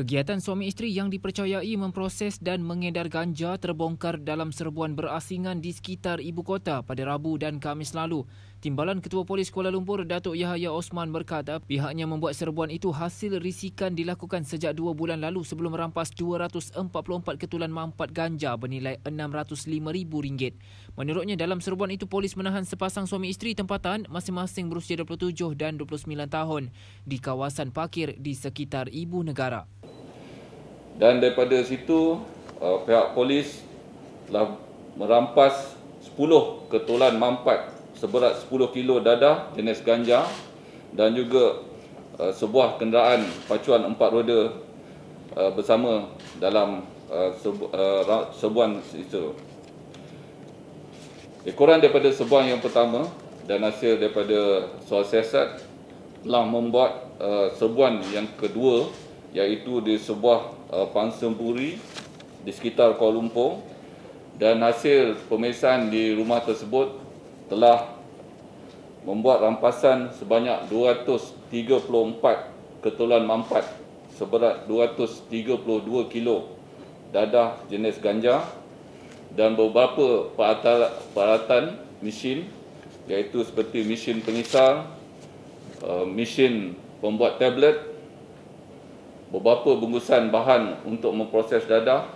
Kegiatan suami isteri yang dipercayai memproses dan mengedar ganja terbongkar dalam serbuan berasingan di sekitar ibu kota pada Rabu dan Kamis lalu. Timbalan Ketua Polis Kuala Lumpur, Datuk Yahya Osman berkata pihaknya membuat serbuan itu hasil risikan dilakukan sejak dua bulan lalu sebelum merampas 244 ketulan mampat ganja bernilai RM605,000. Menurutnya dalam serbuan itu polis menahan sepasang suami isteri tempatan masing-masing berusia 27 dan 29 tahun di kawasan parkir di sekitar ibu negara dan daripada situ uh, pihak polis telah merampas 10 ketulan mampat seberat 10 kilo dadah jenis ganja dan juga uh, sebuah kenderaan pacuan empat roda uh, bersama dalam uh, uh sebuan itu. Ekoran daripada sebuan yang pertama dan hasil daripada suara telah membuat uh, sebuan yang kedua iaitu di sebuah uh, pangsempuri di sekitar Kuala Lumpur dan hasil pemeriksaan di rumah tersebut telah membuat rampasan sebanyak 234 ketulan mampat seberat 232 kilo dadah jenis ganja dan beberapa peralatan mesin iaitu seperti mesin pengisar, uh, mesin pembuat tablet beberapa bungkusan bahan untuk memproses dadah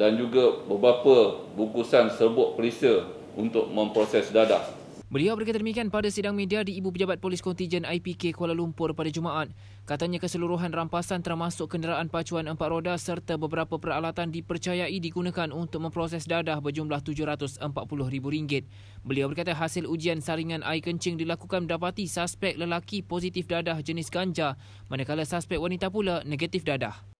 dan juga beberapa bungkusan serbuk perisa untuk memproses dadah. Beliau berkata demikian pada sidang media di Ibu Pejabat Polis Kontijen IPK Kuala Lumpur pada Jumaat. Katanya keseluruhan rampasan termasuk kenderaan pacuan empat roda serta beberapa peralatan dipercayai digunakan untuk memproses dadah berjumlah RM740,000. Beliau berkata hasil ujian saringan air kencing dilakukan mendapati suspek lelaki positif dadah jenis ganja manakala suspek wanita pula negatif dadah.